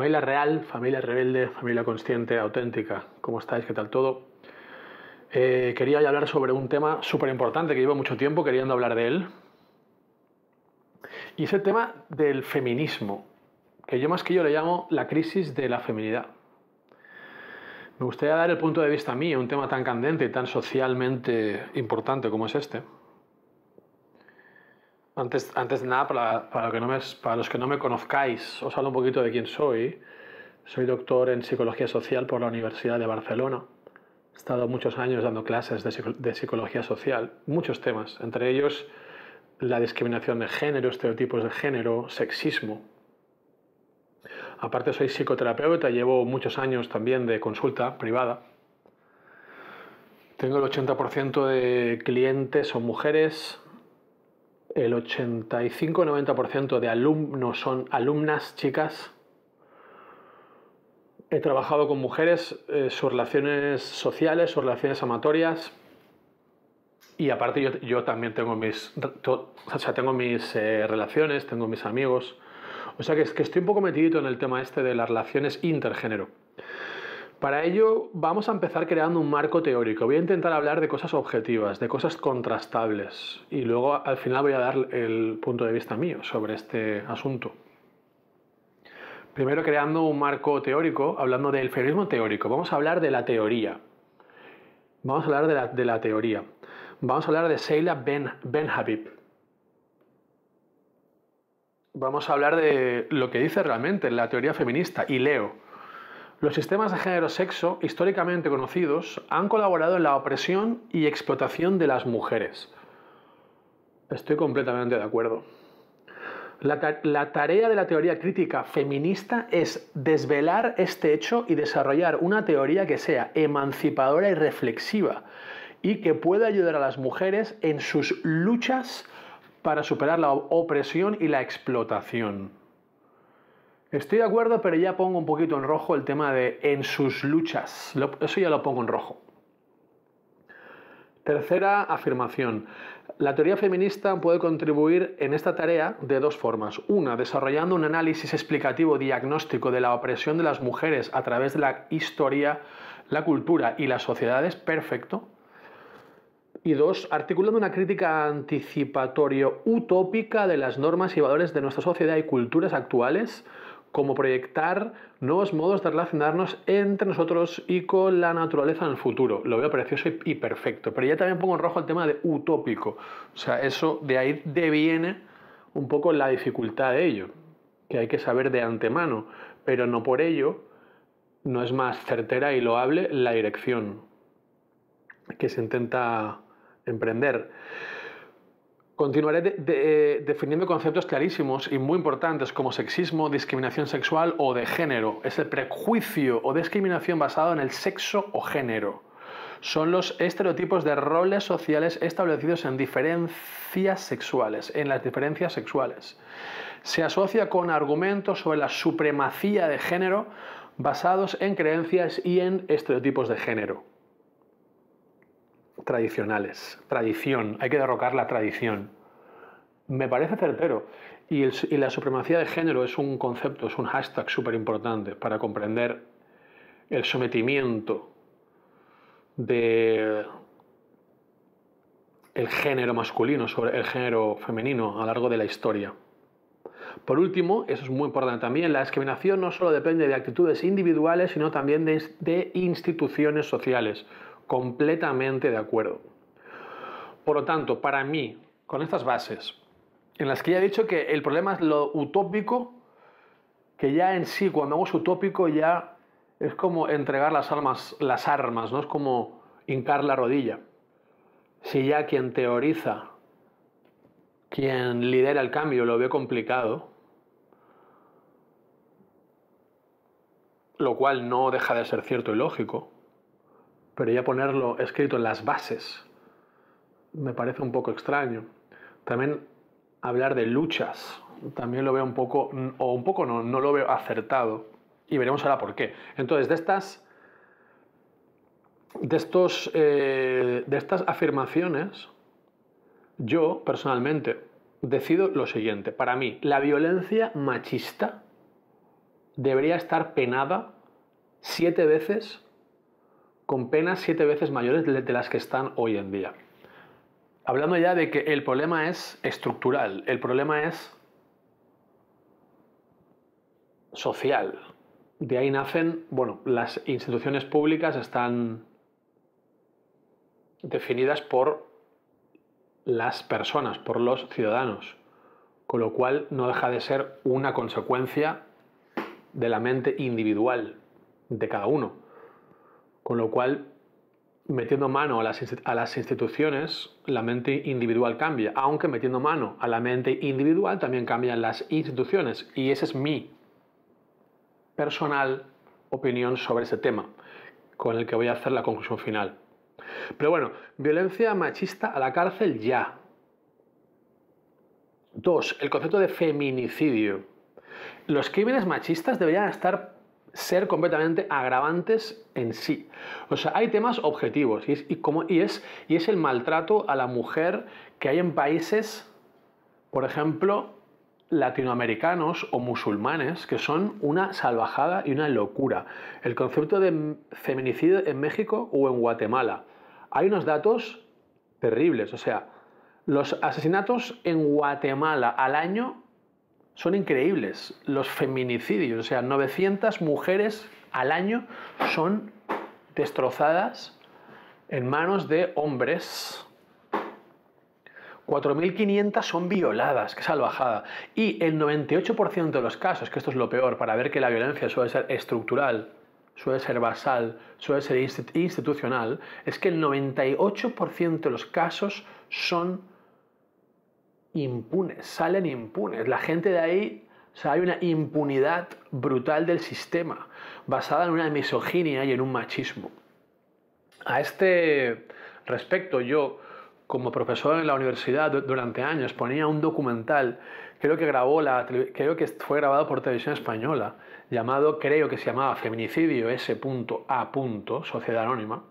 Familia real, familia rebelde, familia consciente, auténtica. ¿Cómo estáis? ¿Qué tal todo? Eh, quería hablar sobre un tema súper importante que llevo mucho tiempo queriendo hablar de él. Y es el tema del feminismo, que yo más que yo le llamo la crisis de la feminidad. Me gustaría dar el punto de vista mío, un tema tan candente y tan socialmente importante como es este. Antes, de nada, para, los que no me conozcáis, os hablo un poquito de quién soy. Soy doctor en Psicología Social por la Universidad de Barcelona. He estado muchos años dando clases de, Psicología Social, muchos temas, entre ellos la discriminación de género, estereotipos de género, sexismo. Aparte soy psicoterapeuta, llevo muchos años también de consulta privada. Tengo el 80% de clientes son mujeres, el 85-90% de alumnos son alumnas chicas. He trabajado con mujeres, eh, sus relaciones sociales, sus relaciones amatorias. Y aparte yo, yo también tengo mis, tengo mis eh, relaciones, tengo mis amigos. O sea que, que estoy un poco metidito en el tema este de las relaciones intergénero. Para ello vamos a empezar creando un marco teórico. Voy a intentar hablar de cosas objetivas, de cosas contrastables y luego al final voy a dar el punto de vista mío sobre este asunto. Primero creando un marco teórico, hablando del feminismo teórico. Vamos a hablar de la teoría. Vamos a hablar de la, teoría. Vamos a hablar de Seila ben, ben Vamos a hablar de lo que dice realmente la teoría feminista y leo los sistemas de género-sexo, históricamente conocidos, han colaborado en la opresión y explotación de las mujeres. Estoy completamente de acuerdo. La, tarea de la teoría crítica feminista es desvelar este hecho y desarrollar una teoría que sea emancipadora y reflexiva y que pueda ayudar a las mujeres en sus luchas para superar la opresión y la explotación. Estoy de acuerdo, pero ya pongo un poquito en rojo el tema de en sus luchas. Eso ya lo pongo en rojo. Tercera afirmación. La teoría feminista puede contribuir en esta tarea de dos formas. Una, desarrollando un análisis explicativo diagnóstico de la opresión de las mujeres a través de la historia, la cultura y las sociedades, perfecto. Y dos, articulando una crítica anticipatorio utópica de las normas y valores de nuestra sociedad y culturas actuales, como proyectar nuevos modos de relacionarnos entre nosotros y con la naturaleza en el futuro. Lo veo precioso y perfecto. Pero ya también pongo en rojo el tema de utópico. O sea, eso de ahí deviene un poco la dificultad de ello, que hay que saber de antemano, pero no por ello no es más certera y loable la dirección que se intenta emprender. Continuaré eh, definiendo conceptos clarísimos y muy importantes como sexismo, discriminación sexual o de género. Es el prejuicio o discriminación basado en el sexo o género. Son los estereotipos de roles sociales establecidos en diferencias sexuales, en las diferencias sexuales. Se asocia con argumentos sobre la supremacía de género basados en creencias y en estereotipos de género tradicionales. Tradición, hay que derrocar la tradición. Me parece certero. Y, la supremacía de género es un concepto, es un hashtag súper importante para comprender el sometimiento de el género masculino sobre el género femenino a lo largo de la historia. Por último, eso es muy importante también, la discriminación no solo depende de actitudes individuales, sino también de instituciones sociales completamente de acuerdo. Por lo tanto, para mí, con estas bases, en las que ya he dicho que el problema es lo utópico, que ya en sí, cuando hago utópico, ya es como entregar las armas, las armas, ¿no? Es como hincar la rodilla. Si ya quien teoriza, quien lidera el cambio lo ve complicado, lo cual no deja de ser cierto y lógico, pero ya ponerlo escrito en las bases me parece un poco extraño. También hablar de luchas, también lo veo un poco, o un poco no, no lo veo acertado. Y veremos ahora por qué. Entonces, de estas, de estos, eh, de estas afirmaciones, yo personalmente decido lo siguiente. Para mí, la violencia machista debería estar penada siete veces con penas siete veces mayores de las que están hoy en día. Hablando ya de que el problema es estructural, el problema es social. De ahí nacen, bueno, las instituciones públicas están definidas por las personas, por los ciudadanos, con lo cual no deja de ser una consecuencia de la mente individual de cada uno. Con lo cual, metiendo mano a las, instituciones, la mente individual cambia, aunque metiendo mano a la mente individual también cambian las instituciones. Y esa es mi personal opinión sobre ese tema, con el que voy a hacer la conclusión final. Pero bueno, violencia machista a la cárcel ya. Dos, el concepto de feminicidio. Los crímenes machistas deberían estar ser completamente agravantes en sí. O sea, hay temas objetivos y es, y es el maltrato a la mujer que hay en países, por ejemplo, latinoamericanos o musulmanes, que son una salvajada y una locura. El concepto de feminicidio en México o en Guatemala. Hay unos datos terribles, o sea, los asesinatos en Guatemala al año son increíbles. Los feminicidios, o sea, 900 mujeres al año son destrozadas en manos de hombres. 4.500 son violadas, qué salvajada. Y el 98% de los casos, que esto es lo peor, para ver que la violencia suele ser estructural, suele ser basal, suele ser institucional, es que el 98% de los casos son impunes, salen impunes. La gente de ahí, o hay una impunidad brutal del sistema, basada en una misoginia y en un machismo. A este respecto, yo, como profesor en la universidad durante años, ponía un documental, creo que, grabó creo que fue grabado por televisión española, llamado, creo que se llamaba Feminicidio S.A. Sociedad Anónima,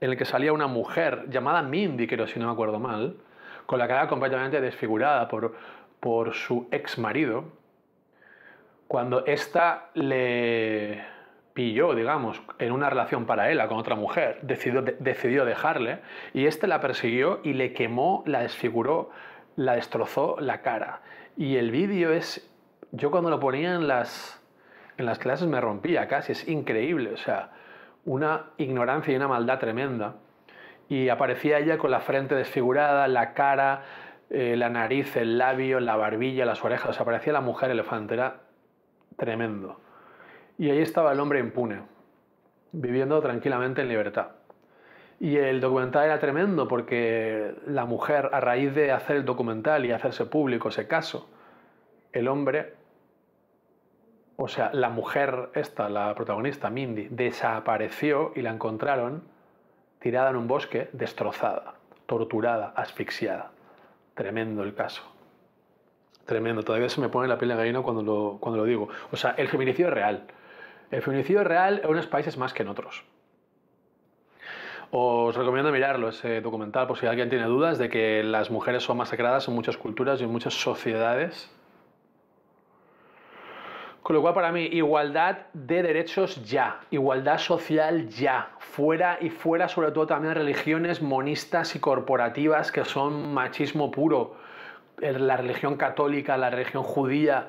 en el que salía una mujer llamada Mindy, creo si no me acuerdo mal, con la cara completamente desfigurada por, por su ex marido, cuando ésta le pilló, digamos, en una relación paralela con otra mujer, decidió, decidió dejarle y éste la persiguió y le quemó, la desfiguró, la destrozó la cara. Y el vídeo es, yo cuando lo ponía las, en las clases me rompía casi, es increíble, o sea, una ignorancia y una maldad tremenda y aparecía ella con la frente desfigurada, la cara, eh, la nariz, el labio, la barbilla, las orejas. Aparecía la mujer elefante, era tremendo. Y ahí estaba el hombre impune, viviendo tranquilamente en libertad. Y el documental era tremendo porque la mujer, a raíz de hacer el documental y hacerse público ese caso, el hombre, o sea, la mujer esta, la protagonista, Mindy, desapareció y la encontraron tirada en un bosque, destrozada, torturada, asfixiada. Tremendo el caso. Tremendo. Todavía se me pone la piel de gallina cuando lo, cuando lo digo. O sea, el feminicidio es real. El feminicidio es real en unos países más que en otros. Os recomiendo mirarlo, ese documental, por si alguien tiene dudas de que las mujeres son masacradas en muchas culturas y en muchas sociedades con lo cual para mí, igualdad de derechos ya, igualdad social ya, fuera y fuera sobre todo también religiones monistas y corporativas que son machismo puro, eh, la religión católica, la religión judía,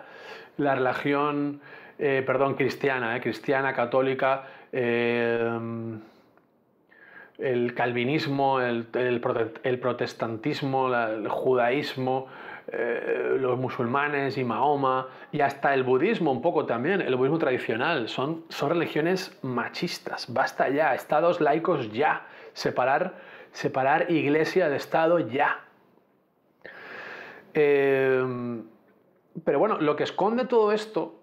la religión, eh, perdón, cristiana, eh, cristiana, católica, el calvinismo, el, protestantismo, el judaísmo, eh, los musulmanes y Mahoma y hasta el budismo un poco también, el budismo tradicional, son, son religiones machistas. Basta ya, estados laicos ya, separar, separar iglesia de estado ya. Em, pero bueno, lo que esconde todo esto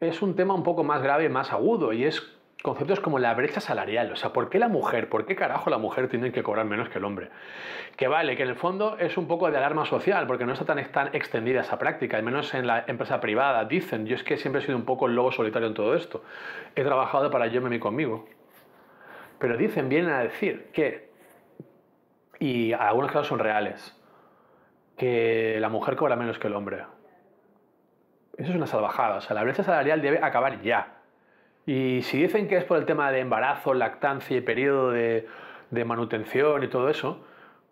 es un tema un poco más grave, más agudo, y es conceptos como la brecha salarial. O sea, ¿por qué la mujer? ¿Por qué carajo la mujer tiene que cobrar menos que el hombre? Que vale, que en el fondo es un poco de alarma social, porque no está tan, extendida esa práctica, al menos en la empresa privada. Dicen, yo es que siempre he sido un poco el lobo solitario en todo esto. He trabajado para yo, me conmigo. Pero dicen, vienen a decir que, y algunos casos son reales, que la mujer cobra menos que el hombre. Eso es una salvajada. O sea, la brecha salarial debe acabar ya y si dicen que es por el tema de embarazo, lactancia y periodo de, manutención y todo eso,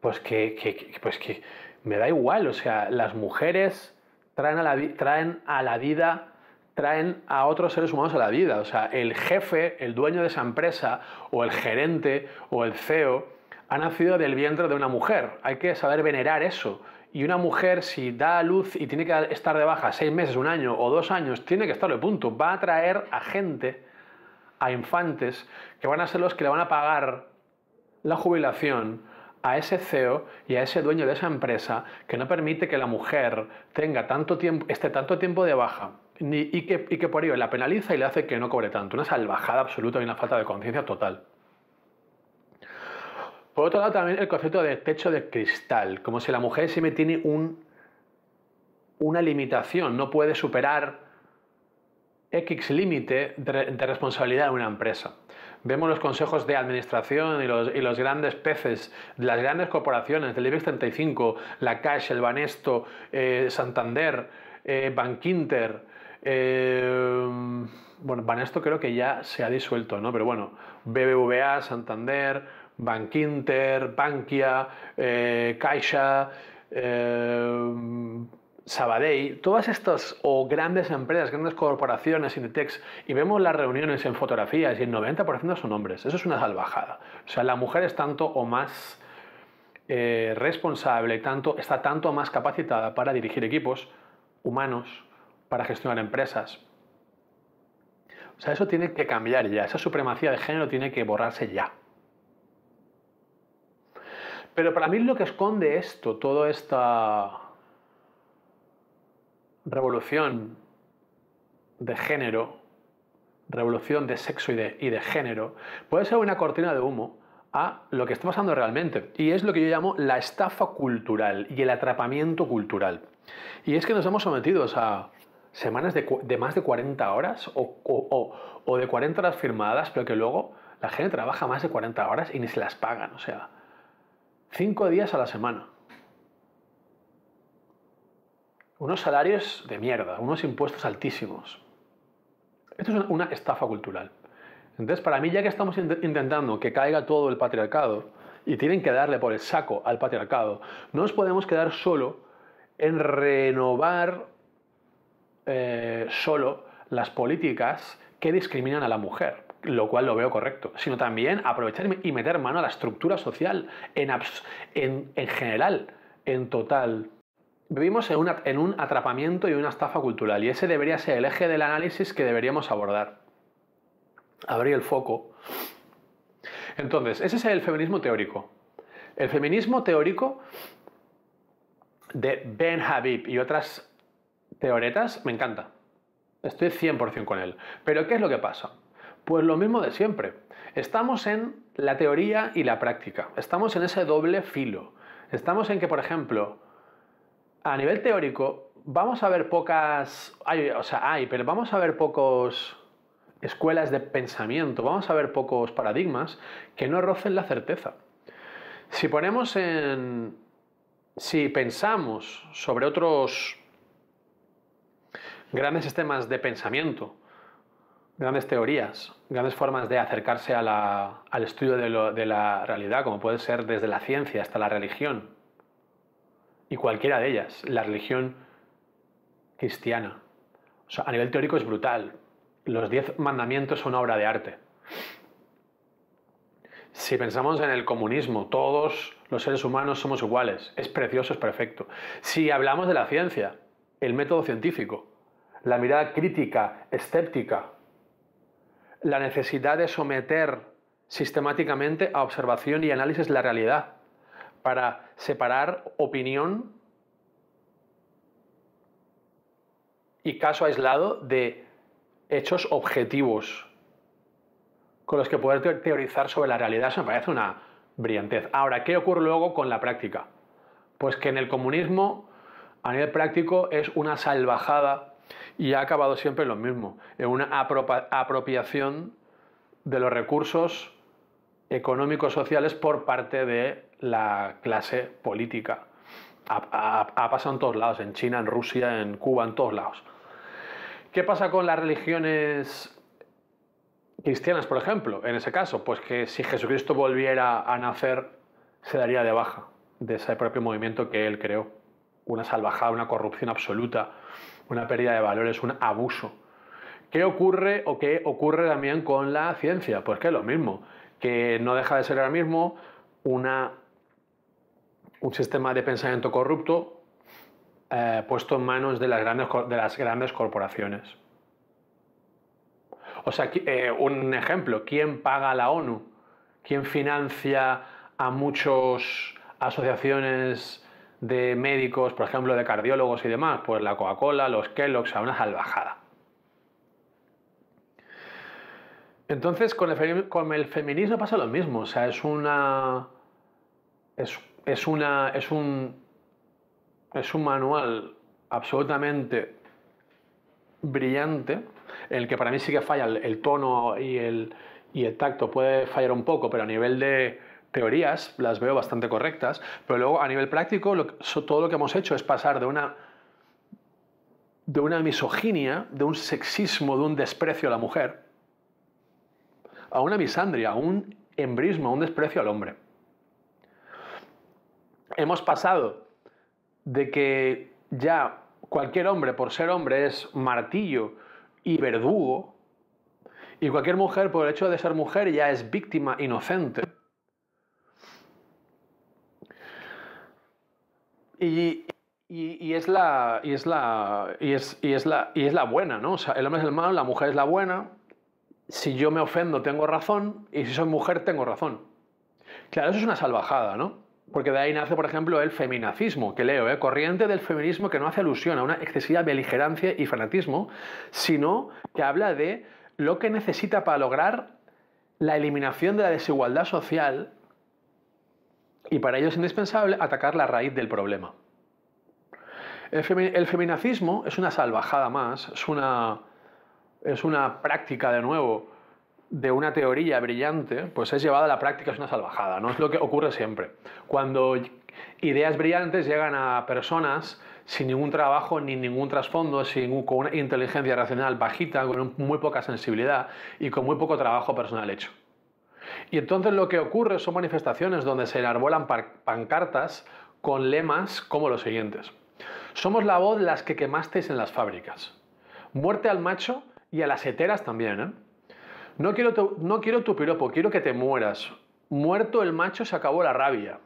pues que, pues que me da igual. O sea, las mujeres traen a la, traen a la vida traen a otros seres humanos a la vida. O sea, el jefe, el dueño de esa empresa, o el gerente, o el CEO, ha nacido del vientre de una mujer. Hay que saber venerar eso y una mujer, si da a luz y tiene que estar de baja seis meses, un año o dos años, tiene que estarlo de punto. Va a traer a gente, a infantes, que van a ser los que le van a pagar la jubilación a ese CEO y a ese dueño de esa empresa que no permite que la mujer tenga tanto tiempo, esté tanto tiempo de baja ni, y que por ello la penaliza y le hace que no cobre tanto. Una salvajada absoluta y una falta de conciencia total. Por otro lado, también el concepto de techo de cristal, como si la mujer me tiene un, una limitación, no puede superar X límite de, responsabilidad de una empresa. Vemos los consejos de administración y los, grandes peces, las grandes corporaciones del IBEX 35, la Cash, el Banesto, eh, Santander, eh, Bankinter. Eh, bueno, Banesto creo que ya se ha disuelto, ¿no? Pero bueno, BBVA, Santander, Bankinter, Bankia, eh, Caixa, eh, Sabadell, todas estas o grandes empresas, grandes corporaciones, Inditex, y vemos las reuniones en fotografías y el 90% son hombres. Eso es una salvajada. O sea, la mujer es tanto o más eh, responsable, tanto, está tanto o más capacitada para dirigir equipos humanos, para gestionar empresas. O sea, eso tiene que cambiar ya. Esa supremacía de género tiene que borrarse ya. Pero para mí lo que esconde esto, toda esta revolución de género, revolución de sexo y de, género, puede ser una cortina de humo a lo que está pasando realmente. Y es lo que yo llamo la estafa cultural y el atrapamiento cultural. Y es que nos hemos sometido a semanas de, más de 40 horas o, o de 40 horas firmadas, pero que luego la gente trabaja más de 40 horas y ni se las pagan. O sea, cinco días a la semana. Unos salarios de mierda, unos impuestos altísimos. Esto es una estafa cultural. Entonces, para mí, ya que estamos intentando que caiga todo el patriarcado y tienen que darle por el saco al patriarcado, no nos podemos quedar solo en renovar eh, solo las políticas que discriminan a la mujer lo cual lo veo correcto, sino también aprovechar y meter mano a la estructura social en, en general, en total. Vivimos en, en un atrapamiento y una estafa cultural y ese debería ser el eje del análisis que deberíamos abordar. Abrir el foco. Entonces, ese es el feminismo teórico. El feminismo teórico de Ben Habib y otras teoretas me encanta. Estoy 100% con él. Pero ¿qué es lo que pasa? Pues lo mismo de siempre. Estamos en la teoría y la práctica. Estamos en ese doble filo. Estamos en que, por ejemplo, a nivel teórico, vamos a ver pocas. o sea, hay, pero vamos a ver pocos escuelas de pensamiento, vamos a ver pocos paradigmas que no rocen la certeza. Si ponemos en. Si pensamos sobre otros grandes sistemas de pensamiento, grandes teorías, grandes formas de acercarse al estudio de, la realidad, como puede ser desde la ciencia hasta la religión, y cualquiera de ellas, la religión cristiana. a nivel teórico es brutal. Los diez mandamientos son una obra de arte. Si pensamos en el comunismo, todos los seres humanos somos iguales. Es precioso, es perfecto. Si hablamos de la ciencia, el método científico, la mirada crítica, escéptica, la necesidad de someter sistemáticamente a observación y análisis la realidad para separar opinión y caso aislado de hechos objetivos con los que poder teorizar sobre la realidad. se me parece una brillantez. Ahora, ¿qué ocurre luego con la práctica? Pues que en el comunismo, a nivel práctico, es una salvajada y ha acabado siempre lo mismo, en una apropiación de los recursos económicos sociales por parte de la clase política. Ha, ha, pasado en todos lados, en China, en Rusia, en Cuba, en todos lados. ¿Qué pasa con las religiones cristianas, por ejemplo, en ese caso? Pues que si Jesucristo volviera a nacer, se daría de baja de ese propio movimiento que él creó. Una salvajada, una corrupción absoluta, una pérdida de valores, un abuso. ¿Qué ocurre o qué ocurre también con la ciencia? Pues que es lo mismo, que no deja de ser ahora mismo una, un sistema de pensamiento corrupto eh, puesto en manos de las grandes, de las grandes corporaciones. O sea, eh, un ejemplo, ¿quién paga la ONU? ¿Quién financia a muchas asociaciones de médicos, por ejemplo, de cardiólogos y demás, pues la Coca-Cola, los Kellogg's, a una salvajada. Entonces, con el, feminismo pasa lo mismo, o sea, es una... Es, es una... es un... es un manual absolutamente brillante, el que para mí sí que falla el, el tono y el, y el tacto, puede fallar un poco, pero a nivel de teorías las veo bastante correctas, pero luego a nivel práctico todo lo que hemos hecho es pasar de una de una misoginia, de un sexismo, de un desprecio a la mujer, a una misandria, a un embrismo, a un desprecio al hombre. Hemos pasado de que ya cualquier hombre, por ser hombre, es martillo y verdugo, y cualquier mujer, por el hecho de ser mujer, ya es víctima inocente Y, es la, y, es la, y, es, y, es la, y es la buena, ¿no? O sea, el hombre es el malo, la mujer es la buena. Si yo me ofendo, tengo razón. Y si soy mujer, tengo razón. Claro, eso es una salvajada, ¿no? Porque de ahí nace, por ejemplo, el feminazismo, que leo, ¿eh? corriente del feminismo que no hace alusión a una excesiva beligerancia y fanatismo, sino que habla de lo que necesita para lograr la eliminación de la desigualdad social y para ello es indispensable atacar la raíz del problema. El, feminacismo es una salvajada más, es una, es una práctica de nuevo de una teoría brillante, pues es llevada a la práctica, es una salvajada, no es lo que ocurre siempre. Cuando ideas brillantes llegan a personas sin ningún trabajo ni ningún trasfondo, sin, con una inteligencia racional bajita, con muy poca sensibilidad y con muy poco trabajo personal hecho. Y entonces lo que ocurre son manifestaciones donde se enarbolan pancartas con lemas como los siguientes. Somos la voz las que quemasteis en las fábricas. Muerte al macho y a las heteras también. ¿eh? No, quiero tu, no quiero tu piropo, quiero que te mueras. Muerto el macho se acabó la rabia.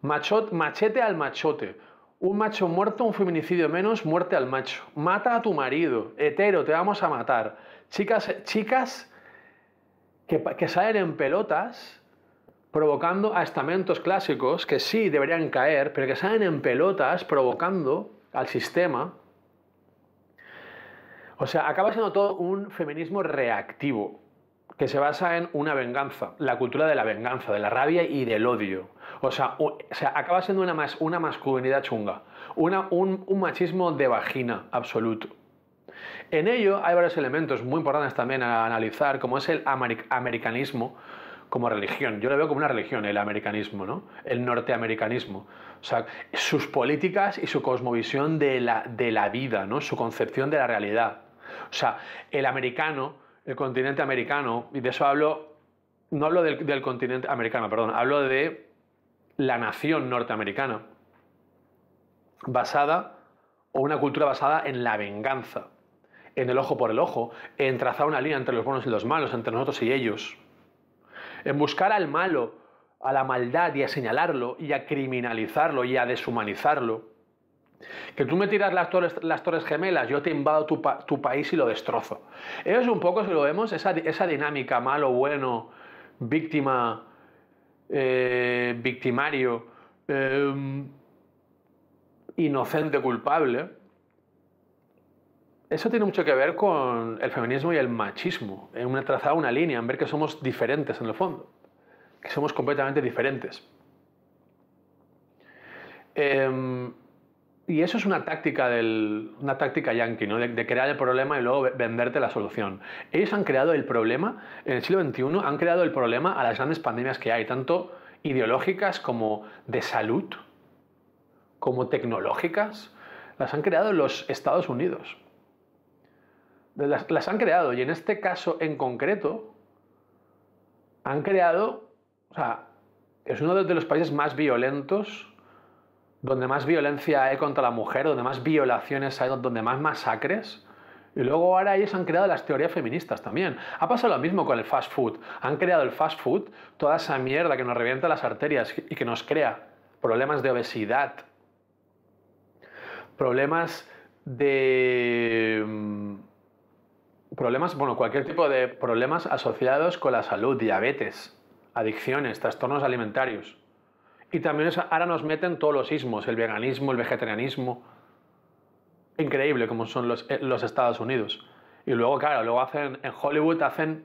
machete al machote. Un macho muerto, un feminicidio menos, muerte al macho. Mata a tu marido. Hetero, te vamos a matar. Chicas, chicas que, salen en pelotas provocando a estamentos clásicos que sí deberían caer, pero que salen en pelotas provocando al sistema. O sea, acaba siendo todo un feminismo reactivo, que se basa en una venganza, la cultura de la venganza, de la rabia y del odio. O sea, acaba siendo una, una masculinidad chunga, una, un machismo de vagina absoluto. En ello hay varios elementos muy importantes también a analizar, como es el americanismo como religión. Yo lo veo como una religión, el americanismo, ¿no? El norteamericanismo. O sea, sus políticas y su cosmovisión de la, vida, ¿no? Su concepción de la realidad. O sea, el americano, el continente americano, y de eso hablo, no hablo del continente americano, perdón, hablo de la nación norteamericana, basada, o una cultura basada en la venganza en el ojo por el ojo, en trazar una línea entre los buenos y los malos, entre nosotros y ellos, en buscar al malo, a la maldad y a señalarlo y a criminalizarlo y a deshumanizarlo. Que tú me tiras las torres, gemelas, yo te invado tu, país y lo destrozo. Eso es un poco, si lo vemos, esa, dinámica malo, bueno, víctima, eh, victimario, eh, inocente, culpable eso tiene mucho que ver con el feminismo y el machismo, en una trazada, una línea, en ver que somos diferentes en el fondo, que somos completamente diferentes. Em, y eso es una táctica del, una táctica yankee, ¿no? de, de, crear el problema y luego venderte la solución. Ellos han creado el problema, en el siglo XXI, han creado el problema a las grandes pandemias que hay, tanto ideológicas como de salud, como tecnológicas, las han creado los Estados Unidos. Las, han creado y en este caso en concreto han creado, o sea, es uno de los países más violentos, donde más violencia hay contra la mujer, donde más violaciones hay, donde más masacres. Y luego ahora ellos han creado las teorías feministas también. Ha pasado lo mismo con el fast food. Han creado el fast food, toda esa mierda que nos revienta las arterias y que nos crea problemas de obesidad, problemas de mm, problemas, bueno, cualquier tipo de problemas asociados con la salud, diabetes, adicciones, trastornos alimentarios. Y también ahora nos meten todos los ismos, el veganismo, el vegetarianismo. Increíble como son eh, los, Estados Unidos. Y luego, claro, luego hacen, en Hollywood hacen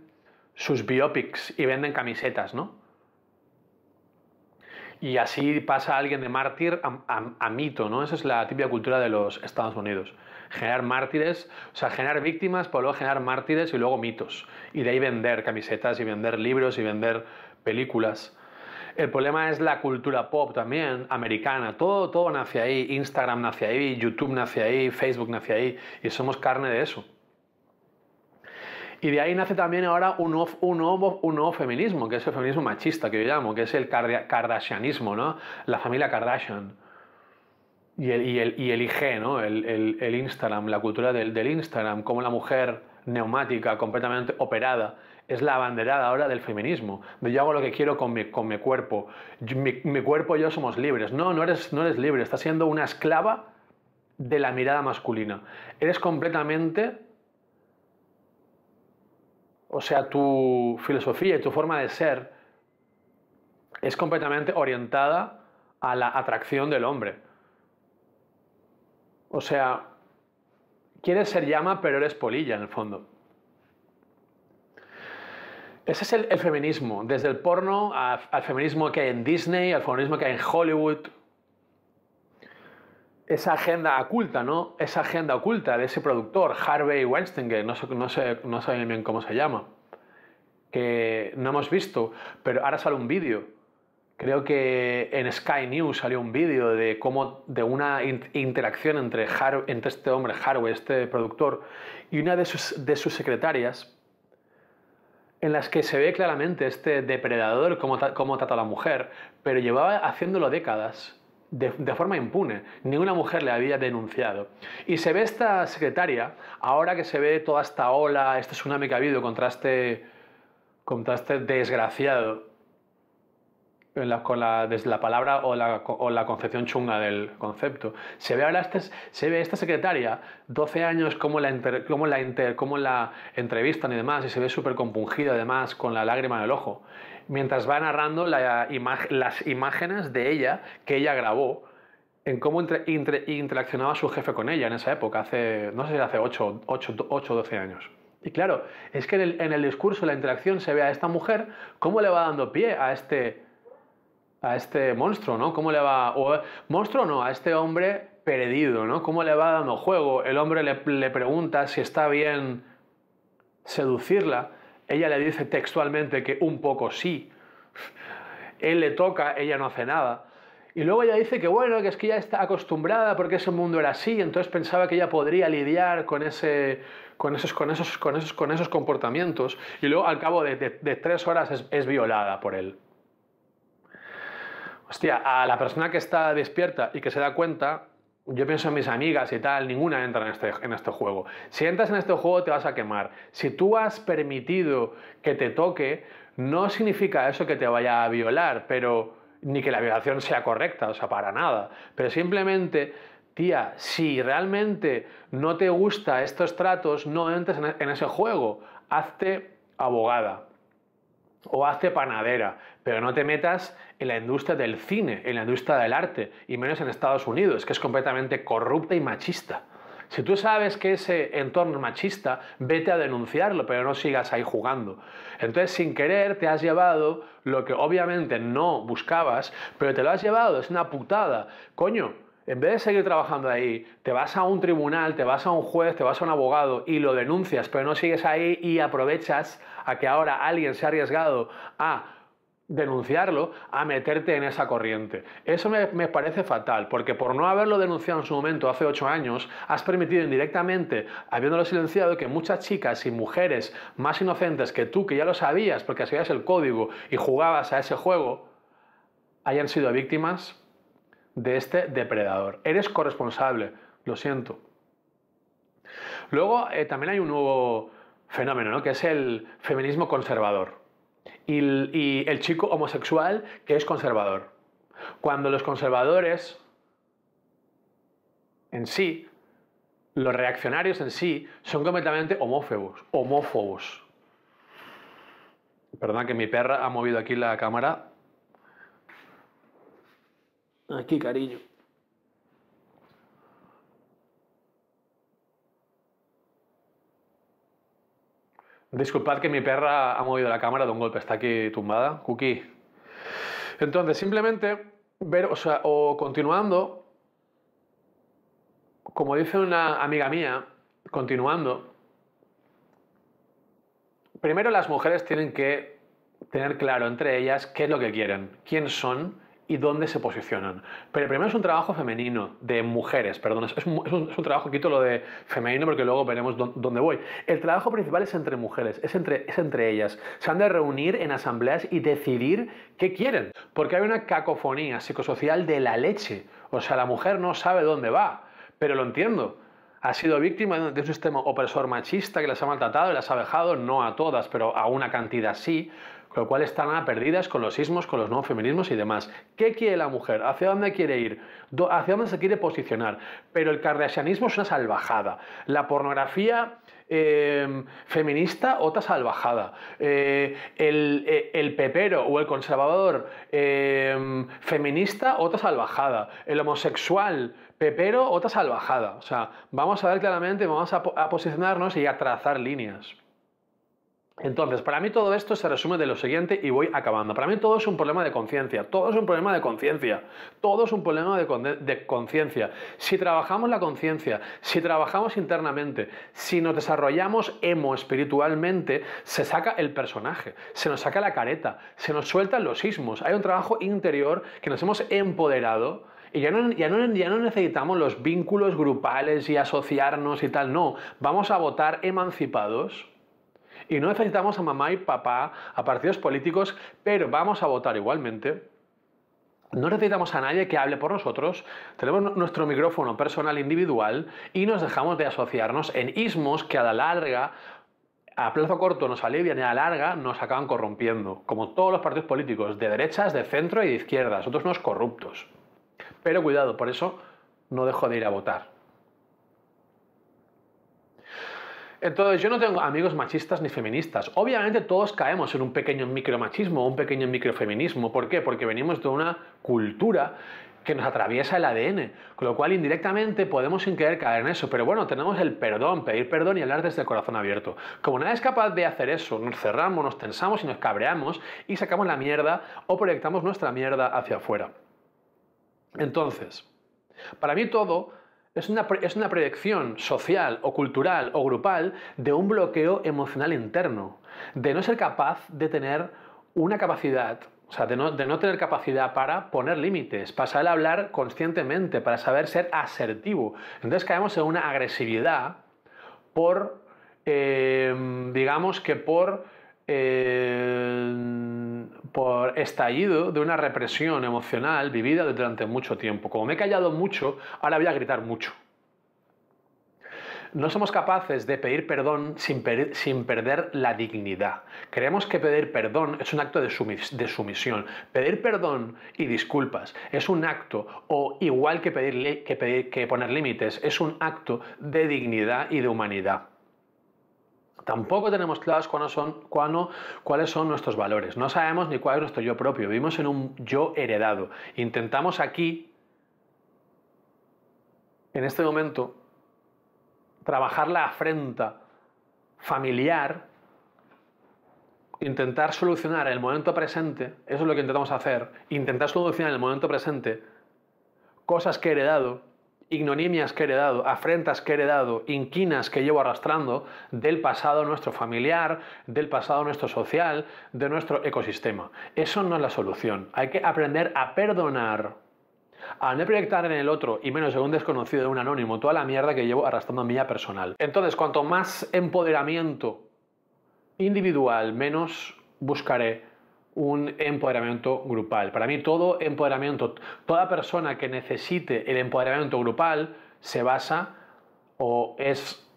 sus biopics y venden camisetas, ¿no? Y así pasa alguien de mártir a, a mito, ¿no? Esa es la típica cultura de los Estados Unidos generar mártires, o sea, generar víctimas pero luego generar mártires y luego mitos. Y de ahí vender camisetas y vender libros y vender películas. El problema es la cultura pop también, americana. Todo, todo nace ahí. Instagram nace ahí, YouTube nace ahí, Facebook nace ahí. Y somos carne de eso. Y de ahí nace también ahora un nuevo, feminismo, que es el feminismo machista, que yo llamo, que es el kardashianismo, ¿no? La familia Kardashian. Y el, y el, IG, ¿no? El, Instagram, la cultura del, Instagram, como la mujer neumática, completamente operada, es la abanderada ahora del feminismo. yo hago lo que quiero con mi, cuerpo. mi, cuerpo y yo somos libres. No, eres, no eres libre. Estás siendo una esclava de la mirada masculina. Eres completamente... O sea, tu filosofía y tu forma de ser es completamente orientada a la atracción del hombre. O sea, quieres ser llama, pero eres polilla en el fondo. Ese es el, feminismo, desde el porno al feminismo que hay en Disney, al feminismo que hay en Hollywood. Esa agenda oculta, ¿no? Esa agenda oculta de ese productor, Harvey Weinstein, que no sé, no no bien cómo se llama, que no hemos visto, pero ahora sale un vídeo Creo que en Sky News salió un vídeo de cómo de una interacción entre, entre este hombre, Harvey, este productor, y una de sus, de sus secretarias, en las que se ve claramente este depredador, cómo, trata a la mujer, pero llevaba haciéndolo décadas. De, forma impune. Ninguna mujer le había denunciado. Y se ve esta secretaria, ahora que se ve toda esta ola, este tsunami que ha habido contraste contra este desgraciado, con la, desde la palabra o la, o la, concepción chunga del concepto. Se ve a este, se ve esta secretaria, 12 años, como la, como la, como la entrevistan y demás, y se ve súper compungida además con la lágrima en el ojo, mientras va narrando la, las imágenes de ella que ella grabó en cómo interaccionaba su jefe con ella en esa época, hace, no sé si hace 8, 8, o 12 años. Y claro, es que en el, en el discurso, la interacción, se ve a esta mujer cómo le va dando pie a este a este monstruo, ¿no? ¿Cómo le va? O, monstruo no, a este hombre perdido, ¿no? ¿Cómo le va dando juego? El hombre le, pregunta si está bien seducirla. Ella le dice textualmente que un poco sí. Él le toca, ella no hace nada. Y luego ella dice que bueno, que es que ya está acostumbrada porque ese mundo era así, entonces pensaba que ella podría lidiar con, ese, con, esos, con, esos, con, esos, con esos comportamientos. Y luego al cabo de, tres horas es violada por él. Hostia, a la persona que está despierta y que se da cuenta, yo pienso en mis amigas y tal, ninguna entra en este, en este juego. Si entras en este juego te vas a quemar. Si tú has permitido que te toque, no significa eso que te vaya a violar, pero ni que la violación sea correcta, o sea, para nada. Pero simplemente, tía, si realmente no te gusta estos tratos, no entres en ese juego. Hazte abogada o hazte panadera, pero no te metas en la industria del cine, en la industria del arte, y menos en Estados Unidos, que es completamente corrupta y machista. Si tú sabes que ese entorno es machista, vete a denunciarlo, pero no sigas ahí jugando. Entonces, sin querer, te has llevado lo que obviamente no buscabas, pero te lo has llevado, es una putada. Coño, en vez de seguir trabajando ahí, te vas a un tribunal, te vas a un juez, te vas a un abogado y lo denuncias, pero no sigues ahí y aprovechas a que ahora alguien se ha arriesgado a denunciarlo, a meterte en esa corriente. Eso me, parece fatal, porque por no haberlo denunciado en su momento, hace ocho años, has permitido indirectamente, habiéndolo silenciado, que muchas chicas y mujeres más inocentes que tú, que ya lo sabías, porque sabías el código y jugabas a ese juego, hayan sido víctimas de este depredador. Eres corresponsable, lo siento. Luego eh, también hay un nuevo fenómeno, ¿no? que es el feminismo conservador y el, chico homosexual que es conservador. Cuando los conservadores en sí, los reaccionarios en sí, son completamente homófobos, homófobos. Perdón que mi perra ha movido aquí la cámara Aquí, cariño. Disculpad que mi perra ha movido la cámara de un golpe, está aquí tumbada, Cookie. Entonces, simplemente ver, o continuando, como dice una amiga mía, continuando, primero las mujeres tienen que tener claro entre ellas qué es lo que quieren, quién son y dónde se posicionan. Pero primero es un trabajo femenino, de mujeres, perdón, es un, trabajo, quito lo de femenino porque luego veremos dónde, voy. El trabajo principal es entre mujeres, es entre, es entre ellas. Se han de reunir en asambleas y decidir qué quieren, porque hay una cacofonía psicosocial de la leche. O sea, la mujer no sabe dónde va, pero lo entiendo ha sido víctima de un sistema opresor machista que las ha maltratado y las ha dejado, no a todas, pero a una cantidad sí, con lo cual están a perdidas con los sismos, con los no feminismos y demás. ¿Qué quiere la mujer? ¿Hacia dónde quiere ir? ¿Hacia dónde se quiere posicionar? Pero el kardashianismo es una salvajada. La pornografía eh, feminista, otra salvajada. Eh, eh, el, pepero o el conservador feminista, otra salvajada. El homosexual pepero, otra salvajada. O sea, vamos a ver claramente, vamos a posicionarnos y a trazar líneas. Entonces, para mí todo esto se resume de lo siguiente y voy acabando. Para mí todo es un problema de conciencia, todo es un problema de conciencia, todo es un problema de, conciencia. Si trabajamos la conciencia, si trabajamos internamente, si nos desarrollamos emo espiritualmente, se saca el personaje, se nos saca la careta, se nos sueltan los sismos. Hay un trabajo interior que nos hemos empoderado. Y ya, no, ya no, necesitamos los vínculos grupales y asociarnos y tal, no. Vamos a votar emancipados y no necesitamos a mamá y papá, a partidos políticos, pero vamos a votar igualmente. No necesitamos a nadie que hable por nosotros, tenemos nuestro micrófono personal individual y nos dejamos de asociarnos en ismos que a la larga a plazo corto nos alivian y a la larga nos acaban corrompiendo, como todos los partidos políticos, de derechas, de centro y de izquierdas, Nosotros unos corruptos. Pero cuidado, por eso no dejo de ir a votar. Entonces, yo no tengo amigos machistas ni feministas. Obviamente todos caemos en un pequeño micromachismo, o un pequeño microfeminismo. ¿Por qué? Porque venimos de una cultura que nos atraviesa el ADN, con lo cual indirectamente podemos sin querer caer en eso, pero bueno, tenemos el perdón, pedir perdón y hablar desde el corazón abierto. Como nadie es capaz de hacer eso, nos cerramos, nos tensamos y nos cabreamos y sacamos la mierda o proyectamos nuestra mierda hacia afuera. Entonces, para mí todo es una, es proyección social o cultural o grupal de un bloqueo emocional interno, de no ser capaz de tener una capacidad o sea, de no, tener capacidad para poner límites, para saber hablar conscientemente, para saber ser asertivo. Entonces caemos en una agresividad por, eh, digamos que por por estallido de una represión emocional vivida durante mucho tiempo. Como me he callado mucho, ahora voy a gritar mucho. No somos capaces de pedir perdón sin, perder la dignidad. Creemos que pedir perdón es un acto de, sumisión. Pedir perdón y disculpas es un acto, o igual que poner límites, es un acto de dignidad y de humanidad. Tampoco tenemos claros son, cuáles son nuestros valores. No sabemos ni cuál es nuestro yo propio. Vivimos en un yo heredado. Intentamos aquí, en este momento, trabajar la afrenta familiar, intentar solucionar en el momento presente, eso es lo que intentamos hacer, intentar solucionar en el momento presente cosas que he heredado ignominias que he heredado, afrentas que he heredado, inquinas que llevo arrastrando del pasado nuestro familiar, del pasado nuestro social, de nuestro ecosistema. Eso no es la solución. Hay que aprender a perdonar, a no proyectar en el otro y menos en un desconocido, en un anónimo, toda la mierda que llevo arrastrando a mi vida personal. Entonces, cuanto más empoderamiento individual, menos buscaré un empoderamiento grupal. Para mí todo empoderamiento, toda persona que necesite el empoderamiento grupal se basa o es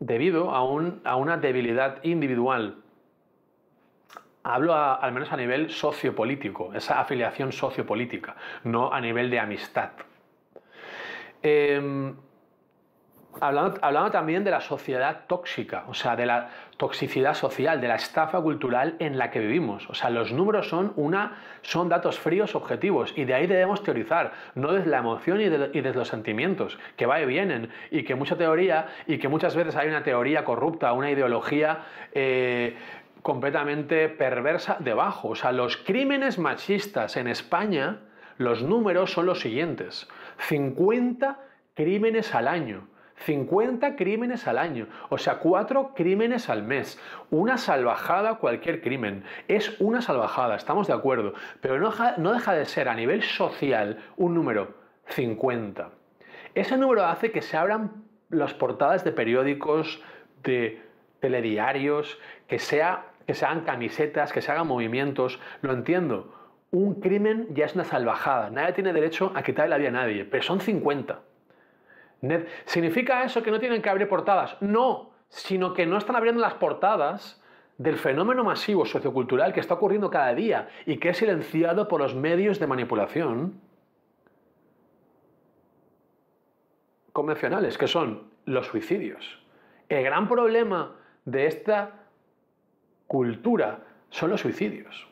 debido a, a una debilidad individual. Hablo al menos a nivel sociopolítico, esa afiliación sociopolítica, no a nivel de amistad. Em, Hablando, también de la sociedad tóxica, o sea, de la toxicidad social, de la estafa cultural en la que vivimos. O sea, los números son una, son datos fríos objetivos y de ahí debemos teorizar, no desde la emoción y, de, desde los sentimientos, que va y vienen y que mucha teoría y que muchas veces hay una teoría corrupta, una ideología eh, completamente perversa debajo. O sea, los crímenes machistas en España, los números son los siguientes: 50 crímenes al año 50 crímenes al año, o sea, 4 crímenes al mes. Una salvajada cualquier crimen. Es una salvajada, estamos de acuerdo, pero no, deja de ser a nivel social un número 50. Ese número hace que se abran las portadas de periódicos, de telediarios, que, que se hagan camisetas, que se hagan movimientos, lo entiendo. Un crimen ya es una salvajada, nadie tiene derecho a quitarle la vida a nadie, pero son 50. ¿Significa eso que no tienen que abrir portadas? No, sino que no están abriendo las portadas del fenómeno masivo sociocultural que está ocurriendo cada día y que es silenciado por los medios de manipulación convencionales, que son los suicidios. El gran problema de esta cultura son los suicidios.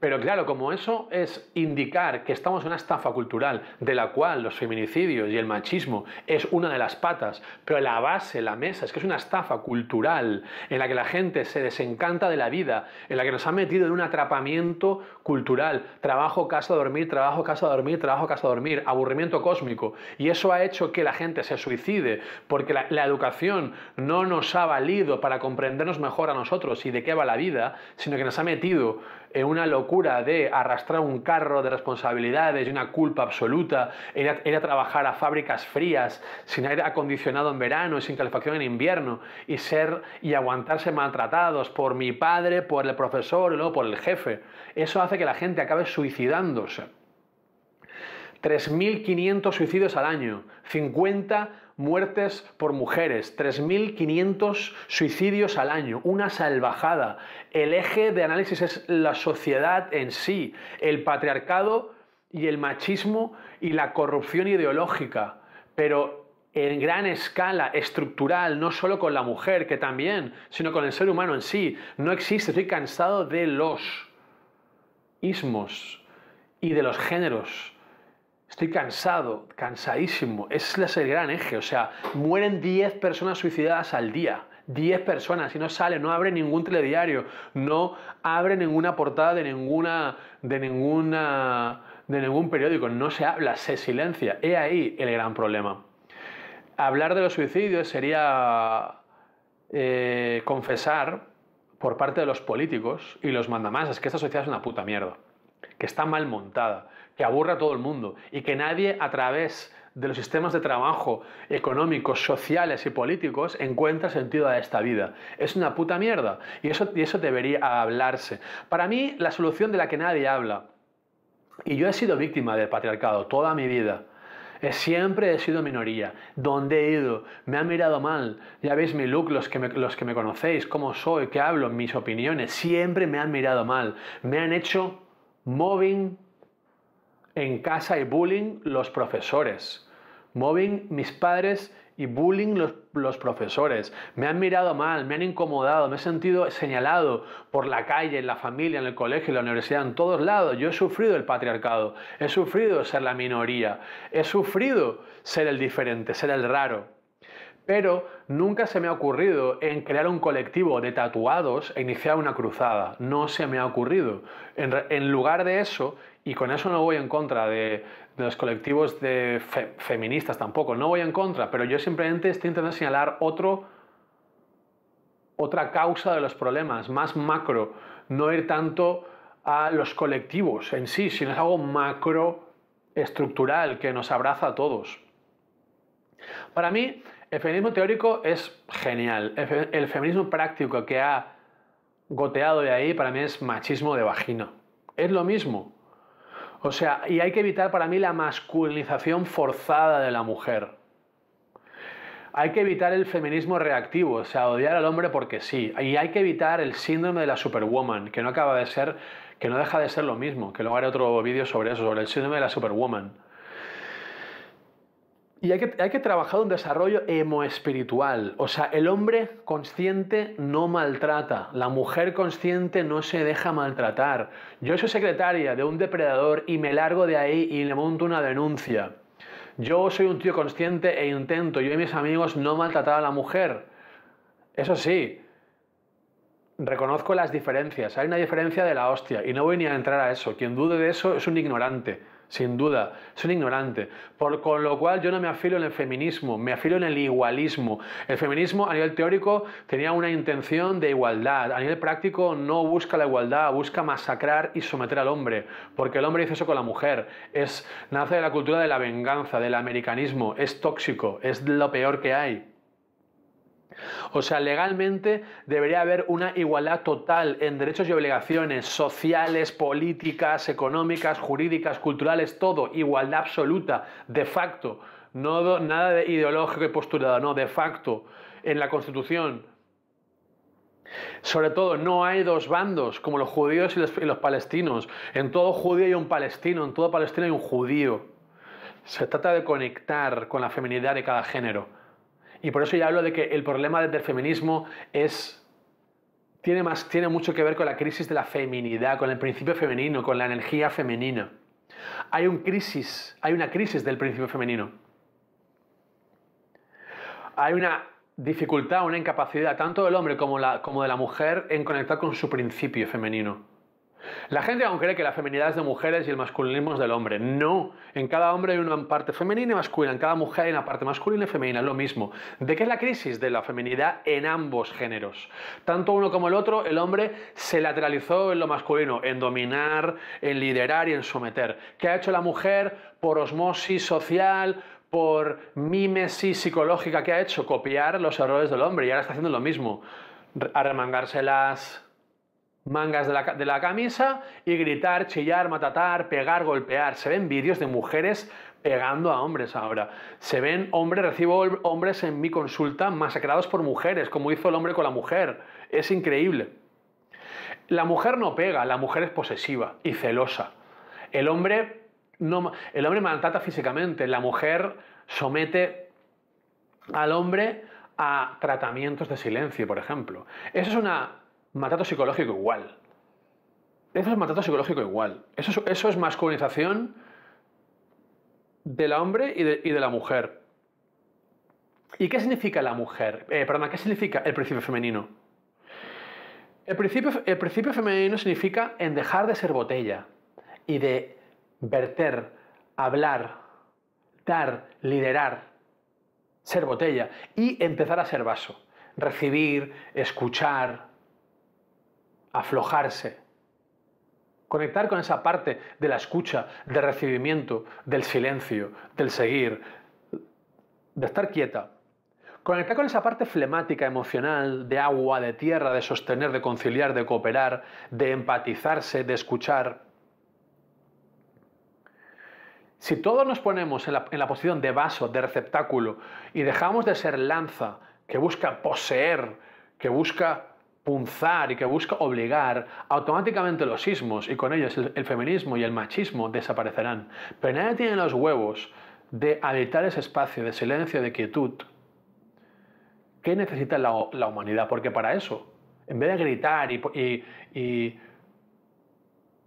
Pero claro, como eso es indicar que estamos en una estafa cultural de la cual los feminicidios y el machismo es una de las patas, pero la base, la mesa, es que es una estafa cultural en la que la gente se desencanta de la vida, en la que nos ha metido en un atrapamiento cultural, trabajo, casa, dormir, trabajo, casa, dormir, trabajo, casa, dormir, aburrimiento cósmico. Y eso ha hecho que la gente se suicide, porque la, la educación no nos ha valido para comprendernos mejor a nosotros y de qué va la vida, sino que nos ha metido en una locura de arrastrar un carro de responsabilidades y una culpa absoluta, ir a, trabajar a fábricas frías, sin aire acondicionado en verano y sin calefacción en invierno, y ser y aguantarse maltratados por mi padre, por el profesor y luego por el jefe. Eso hace que la gente acabe suicidándose. 3.500 suicidios al año, 50 muertes por mujeres, 3.500 suicidios al año, una salvajada. El eje de análisis es la sociedad en sí, el patriarcado y el machismo y la corrupción ideológica, pero en gran escala, estructural, no solo con la mujer, que también, sino con el ser humano en sí. No existe, estoy cansado de los ismos y de los géneros Estoy cansado, cansadísimo. Ese es el gran eje. O sea, mueren 10 personas suicidadas al día. 10 personas y no sale, no abre ningún telediario, no abre ninguna portada de ninguna, de ninguna, de ningún periódico, no se habla, se silencia. He ahí el gran problema. Hablar de los suicidios sería eh, confesar por parte de los políticos y los mandamases que esta sociedad es una puta mierda que está mal montada, que aburra a todo el mundo y que nadie a través de los sistemas de trabajo económicos, sociales y políticos encuentra sentido a esta vida. Es una puta mierda y eso, eso debería hablarse. Para mí, la solución de la que nadie habla, y yo he sido víctima del patriarcado toda mi vida, Siempre he sido minoría. Donde he ido, me han mirado mal. Ya veis mi look, los que, me, los que me conocéis, cómo soy, qué hablo, mis opiniones. Siempre me han mirado mal. Me han hecho Moving en casa y bullying los profesores. moving mis padres y bullying los, los, profesores. Me han mirado mal, me han incomodado, me he sentido señalado por la calle, en la familia, en el colegio, en la universidad, en todos lados. Yo he sufrido el patriarcado, he sufrido ser la minoría, he sufrido ser el diferente, ser el raro pero nunca se me ha ocurrido en crear un colectivo de tatuados e iniciar una cruzada. No se me ha ocurrido. En, lugar de eso, y con eso no voy en contra de, los colectivos de feministas tampoco, no voy en contra, pero yo simplemente estoy intentando señalar otro, otra causa de los problemas, más macro, no ir tanto a los colectivos en sí, sino es algo macro estructural que nos abraza a todos. Para mí, el feminismo teórico es genial. El feminismo práctico que ha goteado de ahí, para mí es machismo de vagina. Es lo mismo. O sea, y hay que evitar para mí la masculinización forzada de la mujer. Hay que evitar el feminismo reactivo, o sea, odiar al hombre porque sí. Y hay que evitar el síndrome de la superwoman, que no acaba de ser, que no deja de ser lo mismo, que luego haré otro vídeo sobre eso, sobre el síndrome de la superwoman. Y hay que, trabajar un desarrollo emoespiritual. O sea, el hombre consciente no maltrata, la mujer consciente no se deja maltratar. Yo soy secretaria de un depredador y me largo de ahí y le monto una denuncia. Yo soy un tío consciente e intento, yo y mis amigos, no maltratar a la mujer. Eso sí, reconozco las diferencias. Hay una diferencia de la hostia y no voy ni a entrar a eso. Quien dude de eso es un ignorante sin duda. Es un ignorante. con lo cual yo no me afilo en el feminismo, me afilo en el igualismo. El feminismo a nivel teórico tenía una intención de igualdad. A nivel práctico no busca la igualdad, busca masacrar y someter al hombre. Porque el hombre hizo eso con la mujer. Es, nace de la cultura de la venganza, del americanismo. Es tóxico, es lo peor que hay. O sea, legalmente debería haber una igualdad total en derechos y obligaciones sociales, políticas, económicas, jurídicas, culturales, todo, igualdad absoluta, de facto. No, nada de ideológico y postulado, no, de facto. En la Constitución, sobre todo, no hay dos bandos, como los judíos y los, y los, palestinos. En todo judío hay un palestino, en todo palestino hay un judío. Se trata de conectar con la feminidad de cada género. Y por eso ya hablo de que el problema del feminismo es tiene, mucho que ver con la crisis de la feminidad, con el principio femenino, con la energía femenina. Hay, crisis, hay una crisis del principio femenino. Hay una dificultad, una incapacidad, tanto del hombre como de la mujer, en conectar con su principio femenino. La gente aún cree que la feminidad es de mujeres y el masculinismo es del hombre. No, en cada hombre hay una parte femenina y masculina, en cada mujer hay una parte masculina y femenina, es lo mismo. ¿De qué es la crisis? De la feminidad en ambos géneros. Tanto uno como el otro, el hombre se lateralizó en lo masculino, en dominar, en liderar y en someter. ¿Qué ha hecho la mujer por osmosis social, por mímesis psicológica que ha hecho? Copiar los errores del hombre y ahora está haciendo lo mismo. Arremangárselas mangas de la, camisa y gritar, chillar, matatar, pegar, golpear. Se ven vídeos de mujeres pegando a hombres ahora. Se ven hombres, recibo hombres en mi consulta masacrados por mujeres, como hizo el hombre con la mujer. Es increíble. La mujer no pega, la mujer es posesiva y celosa. El hombre, el hombre maltrata físicamente, la mujer somete al hombre a tratamientos de silencio, por ejemplo. Eso es una Matato psicológico igual. Eso es matato psicológico igual. Eso es, masculinización del hombre y de, la mujer. ¿Y qué significa la mujer? Eh, Perdón, ¿qué significa el principio femenino? El principio, el principio femenino significa en dejar de ser botella y de verter, hablar, dar, liderar, ser botella y empezar a ser vaso. Recibir, escuchar, aflojarse, conectar con esa parte de la escucha, de recibimiento, del silencio, del seguir, de estar quieta. Conectar con esa parte flemática, emocional, de agua, de tierra, de sostener, de conciliar, de cooperar, de empatizarse, de escuchar. Si todos nos ponemos en la, en la posición de vaso, de receptáculo, y dejamos de ser lanza, que busca poseer, que busca punzar y que busca obligar, automáticamente los sismos y con ellos el, feminismo y el machismo desaparecerán. Pero nadie tiene los huevos de habitar ese espacio de silencio, de quietud, que necesita la, humanidad. Porque para eso, en vez de gritar y, y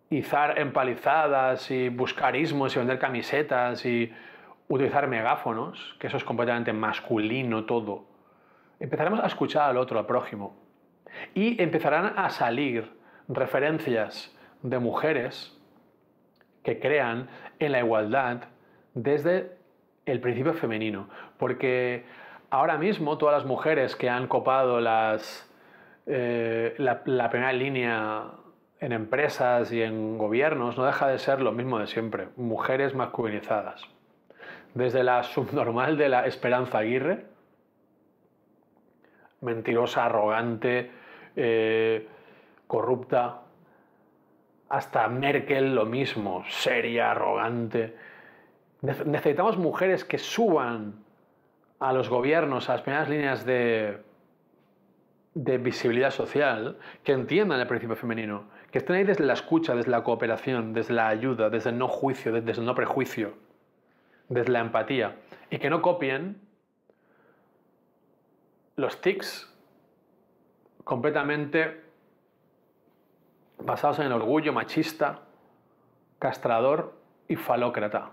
izar empalizadas y buscar ismos y vender camisetas y utilizar megáfonos, que eso es completamente masculino todo. Empezaremos a escuchar al otro, al prójimo. Y empezarán a salir referencias de mujeres que crean en la igualdad desde el principio femenino. Porque ahora mismo todas las mujeres que han copado las, eh, la, primera línea en empresas y en gobiernos no deja de ser lo mismo de siempre, mujeres masculinizadas. Desde la subnormal de la Esperanza Aguirre, mentirosa, arrogante, eh, corrupta, hasta Merkel lo mismo, seria, arrogante. Necesitamos mujeres que suban a los gobiernos, a las primeras líneas de, de visibilidad social, que entiendan el principio femenino, que estén ahí desde la escucha, desde la cooperación, desde la ayuda, desde el no juicio, desde el no prejuicio, desde la empatía, y que no copien los tics completamente basados en el orgullo machista, castrador y falócrata.